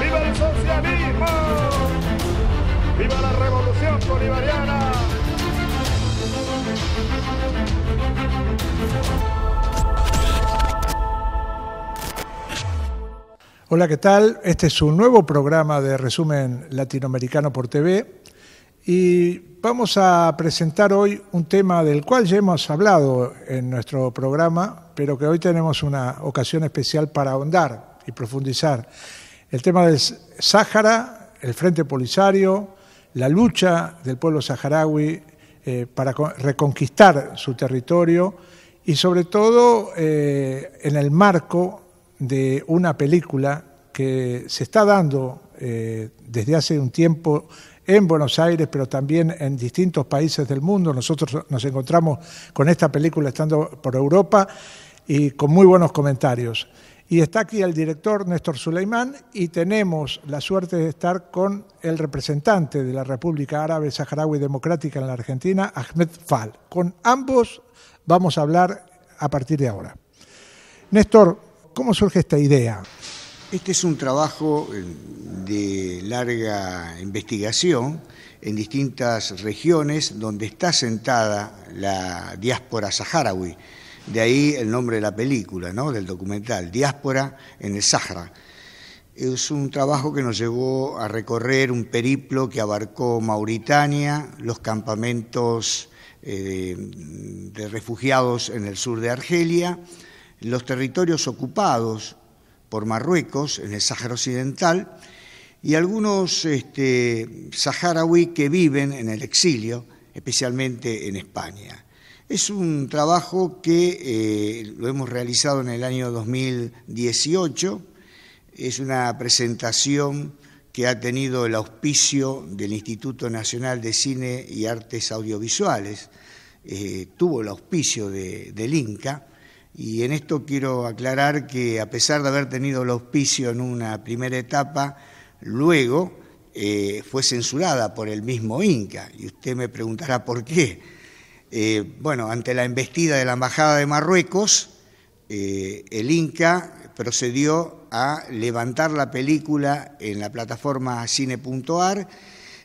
¡Viva el socialismo! ¡Viva la revolución bolivariana! Hola, ¿qué tal? Este es un nuevo programa de resumen latinoamericano por TV y vamos a presentar hoy un tema del cual ya hemos hablado en nuestro programa, pero que hoy tenemos una ocasión especial para ahondar y profundizar. El tema del Sáhara, el Frente Polisario, la lucha del pueblo saharaui eh, para reconquistar su territorio y sobre todo eh, en el marco de una película que se está dando eh, desde hace un tiempo en Buenos Aires, pero también en distintos países del mundo. Nosotros nos encontramos con esta película estando por Europa y con muy buenos comentarios. Y está aquí el director Néstor Suleimán y tenemos la suerte de estar con el representante de la República Árabe Saharaui Democrática en la Argentina, Ahmed Fall. Con ambos vamos a hablar a partir de ahora. Néstor, ¿cómo surge esta idea? Este es un trabajo eh, de larga investigación en distintas regiones donde está sentada la diáspora saharaui de ahí el nombre de la película, ¿no? del documental, Diáspora en el Sahara. Es un trabajo que nos llevó a recorrer un periplo que abarcó Mauritania, los campamentos eh, de refugiados en el sur de Argelia, los territorios ocupados por Marruecos en el Sáhara Occidental y algunos este, saharaui que viven en el exilio, especialmente en España. Es un trabajo que eh, lo hemos realizado en el año 2018, es una presentación que ha tenido el auspicio del Instituto Nacional de Cine y Artes Audiovisuales, eh, tuvo el auspicio del INCA, y en esto quiero aclarar que a pesar de haber tenido el auspicio en una primera etapa, luego eh, fue censurada por el mismo INCA, y usted me preguntará por qué eh, bueno, ante la embestida de la Embajada de Marruecos, eh, el Inca procedió a levantar la película en la plataforma cine.ar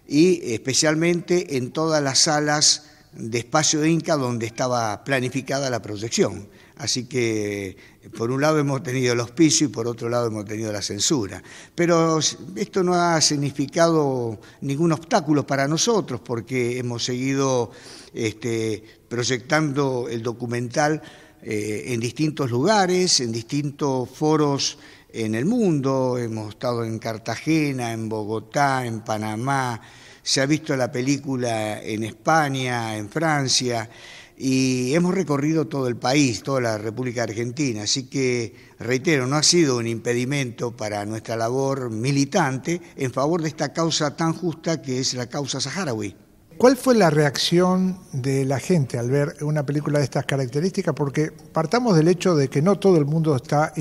y especialmente en todas las salas de espacio Inca donde estaba planificada la proyección. Así que eh, por un lado hemos tenido el hospicio y por otro lado hemos tenido la censura. Pero esto no ha significado ningún obstáculo para nosotros porque hemos seguido este, proyectando el documental eh, en distintos lugares, en distintos foros en el mundo. Hemos estado en Cartagena, en Bogotá, en Panamá. Se ha visto la película en España, en Francia y hemos recorrido todo el país, toda la República Argentina, así que reitero, no ha sido un impedimento para nuestra labor militante en favor de esta causa tan justa que es la causa saharaui. ¿Cuál fue la reacción de la gente al ver una película de estas características? Porque partamos del hecho de que no todo el mundo está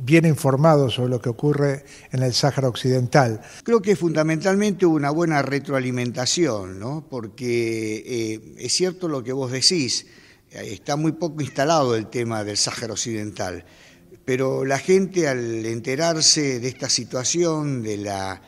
bien informados sobre lo que ocurre en el Sáhara Occidental. Creo que fundamentalmente hubo una buena retroalimentación, ¿no? porque eh, es cierto lo que vos decís, eh, está muy poco instalado el tema del Sáhara Occidental, pero la gente al enterarse de esta situación, de la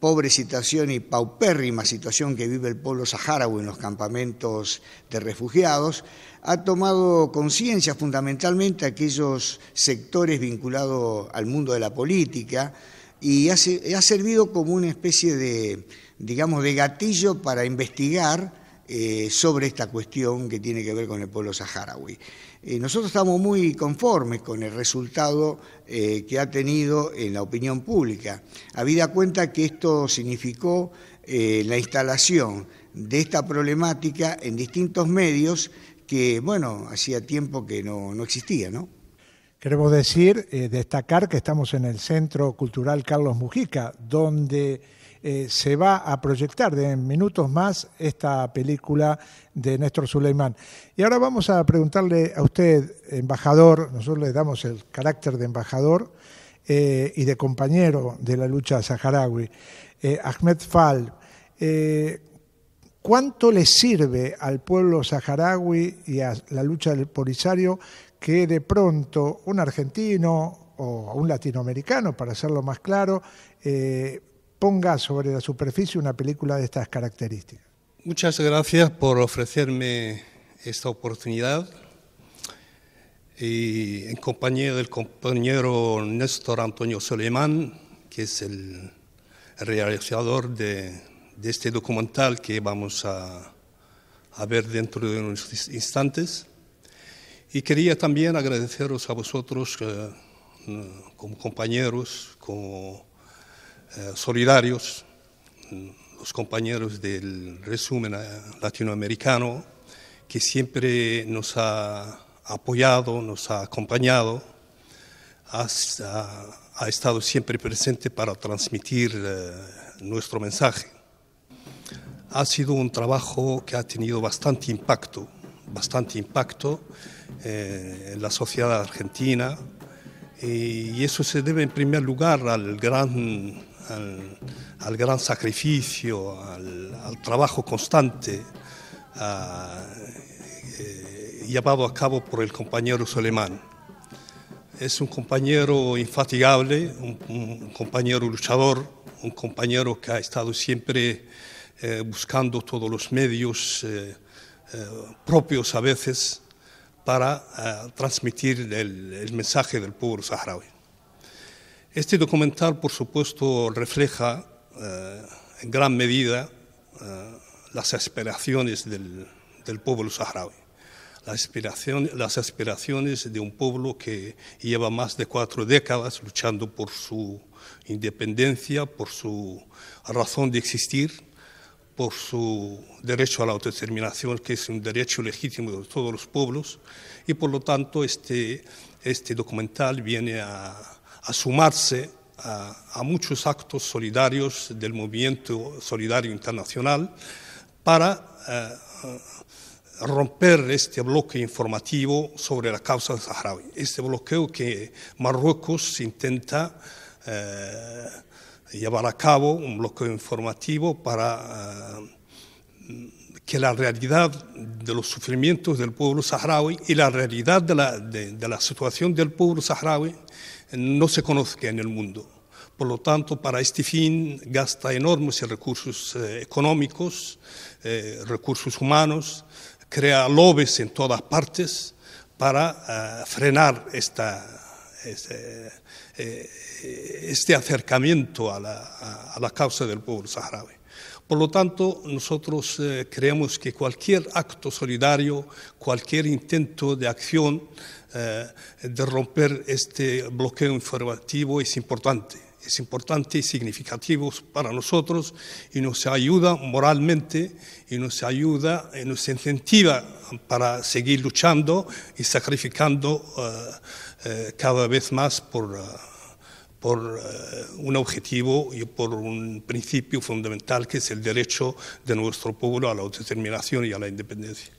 pobre situación y paupérrima situación que vive el pueblo saharaui en los campamentos de refugiados, ha tomado conciencia fundamentalmente aquellos sectores vinculados al mundo de la política y ha, ha servido como una especie de, digamos, de gatillo para investigar eh, sobre esta cuestión que tiene que ver con el pueblo saharaui. Eh, nosotros estamos muy conformes con el resultado eh, que ha tenido en la opinión pública, habida cuenta que esto significó la instalación de esta problemática en distintos medios que, bueno, hacía tiempo que no, no existía, ¿no? Queremos decir, destacar que estamos en el Centro Cultural Carlos Mujica, donde eh, se va a proyectar de minutos más esta película de Néstor Suleimán. Y ahora vamos a preguntarle a usted, embajador, nosotros le damos el carácter de embajador eh, y de compañero de la lucha saharaui, eh, Ahmed Fal. ¿Cuánto le sirve al pueblo saharaui y a la lucha del polisario que de pronto un argentino o un latinoamericano, para hacerlo más claro, ponga sobre la superficie una película de estas características. Muchas gracias por ofrecerme esta oportunidad y en compañía del compañero Néstor Antonio Solemán, que es el realizador de, de este documental que vamos a, a ver dentro de unos instantes. Y quería también agradeceros a vosotros eh, como compañeros, como eh, solidarios, mm, los compañeros del resumen eh, latinoamericano, que siempre nos ha apoyado, nos ha acompañado, ha, estado siempre presente para transmitir eh, nuestro mensaje. Ha sido un trabajo que ha tenido bastante impacto, bastante impacto en la sociedad argentina, y eso se debe en primer lugar al gran al, gran sacrificio, al, trabajo constante ah, eh, llevado a cabo por el compañero Soleimán. Es un compañero infatigable, un, compañero luchador, un compañero que ha estado siempre eh, buscando todos los medios eh, propios a veces para ah, transmitir el, el mensaje del pueblo saharaui. Este documental, por supuesto, refleja eh, en gran medida eh, las aspiraciones del, pueblo saharaui, las, las aspiraciones de un pueblo que lleva más de cuatro décadas luchando por su independencia, por su razón de existir, por su derecho a la autodeterminación, que es un derecho legítimo de todos los pueblos, y por lo tanto este, este documental viene a a sumarse a, muchos actos solidarios del movimiento solidario internacional para eh, romper este bloque informativo sobre la causa saharaui, este bloqueo que Marruecos intenta eh, llevar a cabo, un bloqueo informativo para eh, que la realidad de los sufrimientos del pueblo saharaui y la realidad de la, de la situación del pueblo saharaui no se conozca en el mundo. Por lo tanto, para este fin gasta enormes recursos eh, económicos, eh, recursos humanos, crea lobes en todas partes para eh, frenar este, acercamiento a la, a la, causa del pueblo saharaui. Por lo tanto, nosotros creemos que cualquier acto solidario, cualquier intento de acción eh, de romper este bloqueo informativo es importante. Es importante y significativo para nosotros y nos ayuda moralmente y nos ayuda y eh, nos incentiva para seguir luchando y sacrificando eh, cada vez más por, por un objetivo y por un principio fundamental que es el derecho de nuestro pueblo a la autodeterminación y a la independencia.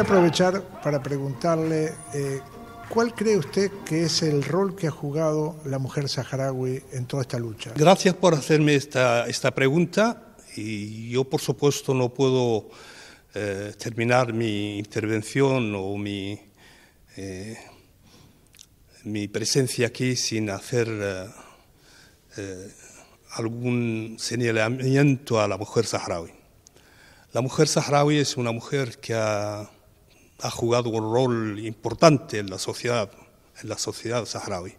aprovechar para preguntarle eh, cuál cree usted que es el rol que ha jugado la mujer saharaui en toda esta lucha. Gracias por hacerme esta, esta pregunta y yo por supuesto no puedo eh, terminar mi intervención o mi, eh, mi presencia aquí sin hacer algún señalamiento a la mujer saharaui. La mujer saharaui es una mujer que ha ha jugado un rol importante en la sociedad, en la sociedad saharaui.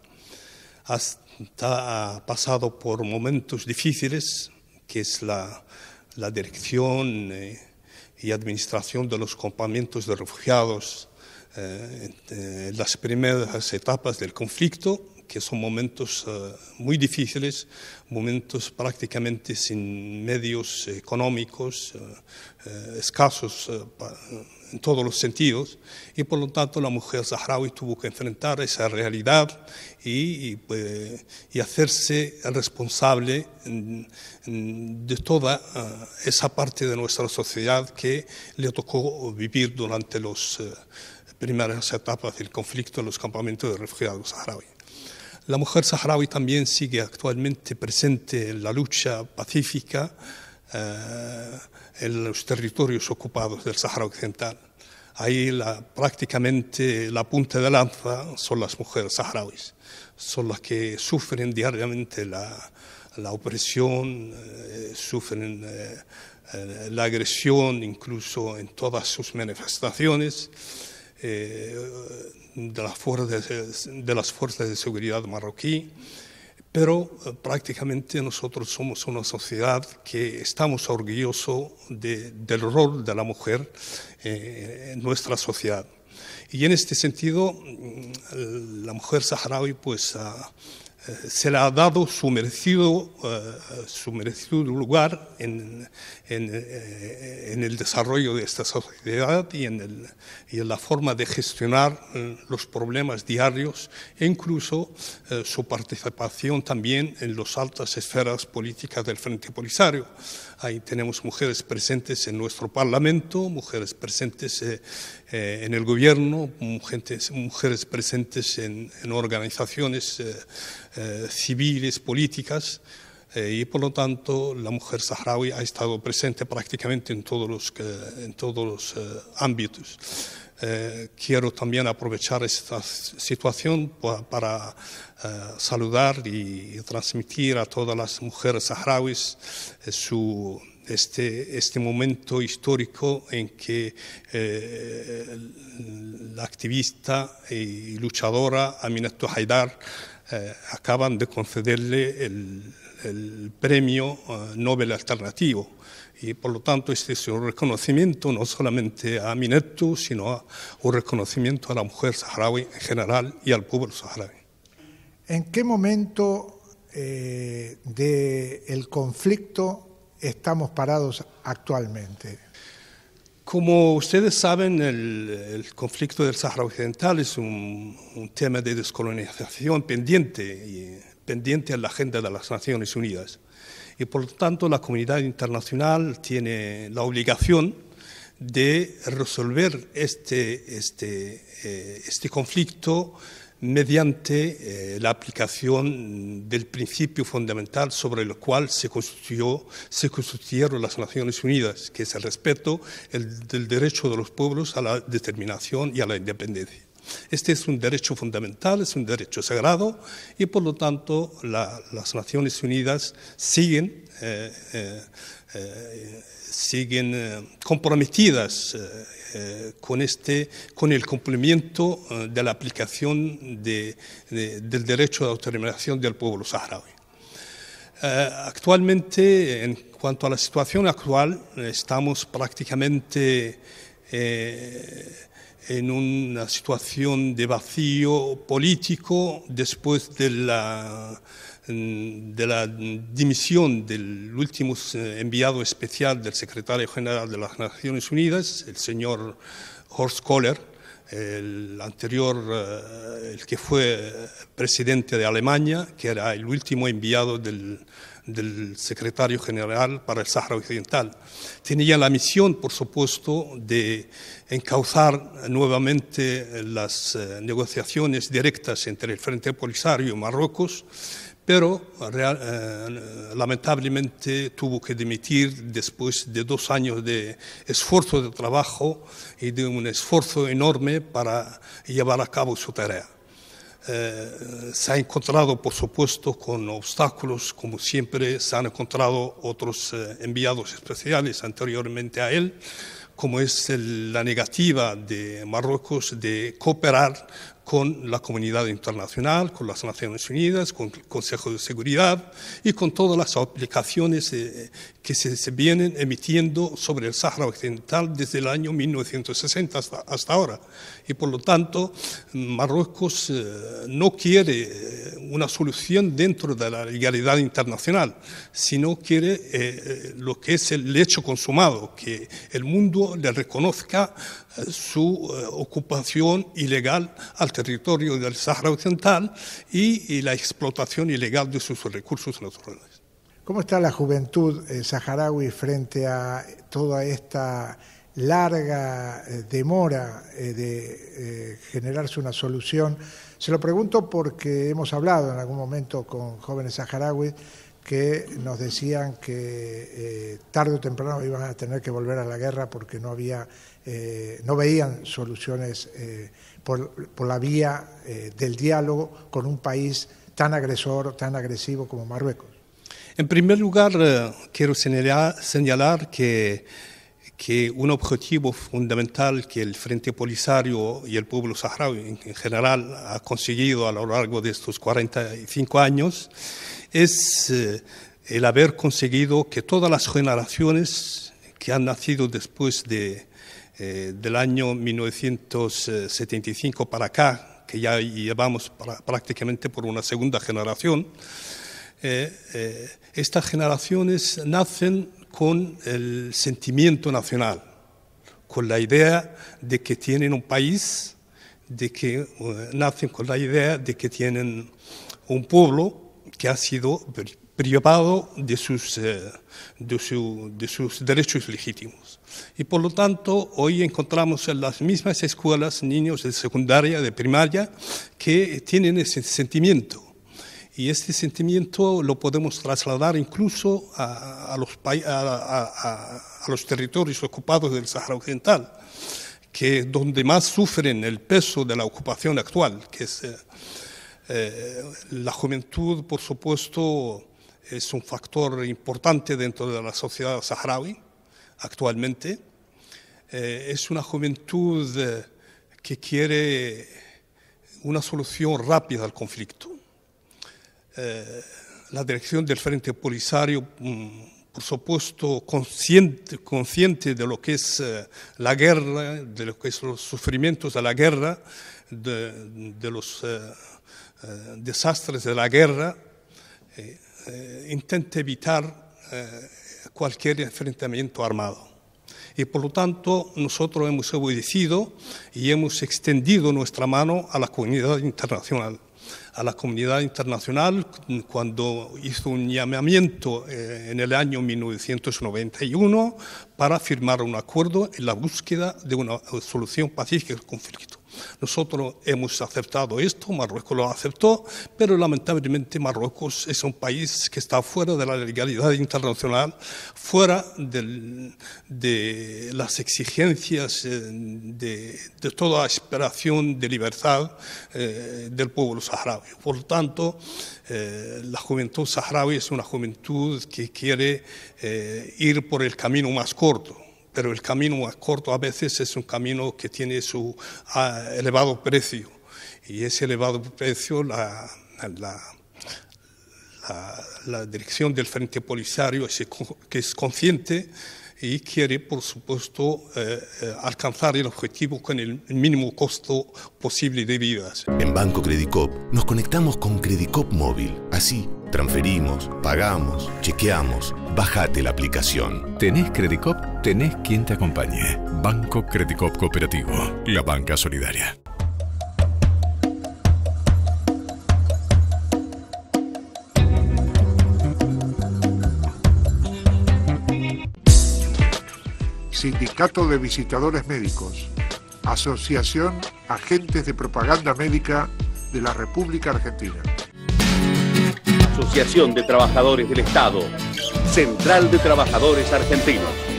ha pasado por momentos difíciles, que es la, la dirección eh, y administración de los campamentos de refugiados, eh, en las primeras etapas del conflicto, que son momentos eh, muy difíciles, momentos prácticamente sin medios económicos, escasos para en todos los sentidos, y por lo tanto la mujer saharaui tuvo que enfrentar esa realidad y, pues, hacerse responsable mm, mm, de toda ah, esa parte de nuestra sociedad que le tocó vivir durante las eh, primeras etapas del conflicto en los campamentos de refugiados saharaui. La mujer saharaui también sigue actualmente presente en la lucha pacífica eh, en los territorios ocupados del Sahara Occidental. Ahí la, prácticamente la punta de lanza son las mujeres saharauis, son las que sufren diariamente la, la opresión, eh, sufren eh, la agresión incluso en todas sus manifestaciones de, las fuerzas de, las fuerzas de seguridad marroquí. Pero eh, prácticamente nosotros somos una sociedad que estamos orgullosos del rol de la mujer eh, en nuestra sociedad. Y en este sentido, mm, la mujer saharaui pues, eh, se le ha dado su merecido, eh, lugar eh, en, el desarrollo de esta sociedad y en, y en, la forma de gestionar mm, los problemas diarios e incluso su participación también en las altas esferas políticas del Frente Polisario. Ahí tenemos mujeres presentes en nuestro Parlamento, mujeres presentes eh, eh, en el Gobierno, mujeres, presentes en, organizaciones eh, civiles, políticas. y por lo tanto, la mujer saharaui ha estado presente prácticamente en todos los, en todos los ámbitos. Eh, quiero también aprovechar esta situación para eh, saludar y transmitir a todas las mujeres saharauis eh, su, este, este, momento histórico en que la activista y luchadora Aminato Haidar acaban de concederle el el premio eh, Nobel alternativo. Y por lo tanto, este es un reconocimiento no solamente a Minetu sino a un reconocimiento a la mujer saharaui en general y al pueblo saharaui. ¿En qué momento eh, del conflicto estamos parados actualmente? Como ustedes saben, el, conflicto del Sahara Occidental es un, un tema de descolonización pendiente. Y, pendiente a la agenda de las Naciones Unidas. Y por lo tanto la comunidad internacional tiene la obligación de resolver este, este, eh, este conflicto mediante eh, la aplicación del principio fundamental sobre el cual se, constituyó, se constituyeron las Naciones Unidas, que es el respeto del derecho de los pueblos a la determinación y a la independencia. Este es un derecho fundamental, es un derecho sagrado y por lo tanto las Naciones Unidas siguen, eh, eh, eh, siguen comprometidas con, este, con el cumplimiento de la aplicación del derecho de autodeterminación del pueblo saharaui. actualmente, en cuanto a la situación actual, estamos prácticamente en una situación de vacío político después de la, mm, de la dimisión del último eh, enviado especial del secretario general de las Naciones Unidas, el señor Horst Kohler, el anterior, eh, el que fue eh, presidente de Alemania, que era el último enviado del, del secretario general para el Sahara Occidental. Tenía la misión, por supuesto, de encauzar nuevamente las eh, negociaciones directas entre el Frente Polisario y Marruecos, pero eh, eh, lamentablemente tuvo que dimitir después de dos años de esfuerzo de trabajo y de un esfuerzo enorme para llevar a cabo su tarea. Eh, se ha encontrado, por supuesto, con obstáculos, como siempre se han encontrado otros eh, enviados especiales anteriormente a él, como es la negativa de Marruecos de cooperar con la comunidad internacional, con las Naciones Unidas, con el Consejo de Seguridad y con todas las aplicaciones eh, que se, vienen emitiendo sobre el Sáhara Occidental desde el año 1960 hasta ahora y por lo tanto Marruecos eh, no quiere eh, una solución dentro de la legalidad internacional, sino quiere eh, lo que es el hecho consumado, que el mundo le reconozca su ocupación ilegal al territorio del Sahara Occidental y, la explotación ilegal de sus recursos naturales. ¿Cómo está la juventud saharaui frente a toda esta larga eh, demora eh, de eh, generarse una solución. Se lo pregunto porque hemos hablado en algún momento con jóvenes saharauis que nos decían que tarde o temprano iban a tener que volver a la guerra porque no había, no veían soluciones por, la vía del diálogo con un país tan agresor, tan agresivo como Marruecos. En primer lugar, quiero señalar que que un objetivo fundamental que el Frente Polisario y el pueblo saharaui en general ha conseguido a lo largo de estos 45 años es eh, el haber conseguido que todas las generaciones que han nacido después de, eh, del año 1975 para acá, que ya llevamos prácticamente por una segunda generación, eh, estas generaciones nacen con el sentimiento nacional, con la idea de que tienen un país, de que eh, nacen con la idea de que tienen un pueblo que ha sido privado de sus, eh, de sus derechos legítimos. Y por lo tanto, hoy encontramos en las mismas escuelas niños de secundaria, de primaria, que tienen ese sentimiento y este sentimiento lo podemos trasladar incluso a, los, territorios ocupados del Sahara Occidental, que donde más sufren el peso de la ocupación actual, que es eh, eh, la juventud, por supuesto, es un factor importante dentro de la sociedad saharaui actualmente. Eh, es una juventud que quiere una solución rápida al conflicto eh, la dirección del Frente Polisario, mm, por supuesto, consciente, de lo que es eh, la guerra, de los sufrimientos de la guerra, de, los eh, desastres de la guerra, intenta evitar cualquier enfrentamiento armado. Y por lo tanto, nosotros hemos obedecido y hemos extendido nuestra mano a la comunidad internacional a la comunidad internacional cuando hizo un llamamiento eh, en el año 1991 para firmar un acuerdo en la búsqueda de una solución pacífica al conflicto. Nosotros hemos aceptado esto, Marruecos lo aceptó, pero lamentablemente Marruecos es un país que está fuera de la legalidad internacional, fuera de las exigencias eh, de, de, toda esperación de libertad eh, del pueblo saharaui. Por tanto, eh, la juventud saharaui es una juventud que quiere ir por el camino más corto pero el camino a corto a veces es un camino que tiene su ah, elevado precio y ese elevado precio la, la, dirección del Frente Polisario es, que es consciente y quiere, por supuesto, eh, eh, alcanzar el objetivo con el mínimo costo posible de vidas. En Banco Credicop nos conectamos con Credicop Móvil. Así Transferimos, pagamos, chequeamos. Bájate la aplicación. ¿Tenés Credicop? Tenés quien te acompañe. Banco Credicop Cooperativo. La banca solidaria. Sindicato de Visitadores Médicos, Asociación Agentes de Propaganda Médica de la República Argentina. Asociación de Trabajadores del Estado, Central de Trabajadores Argentinos.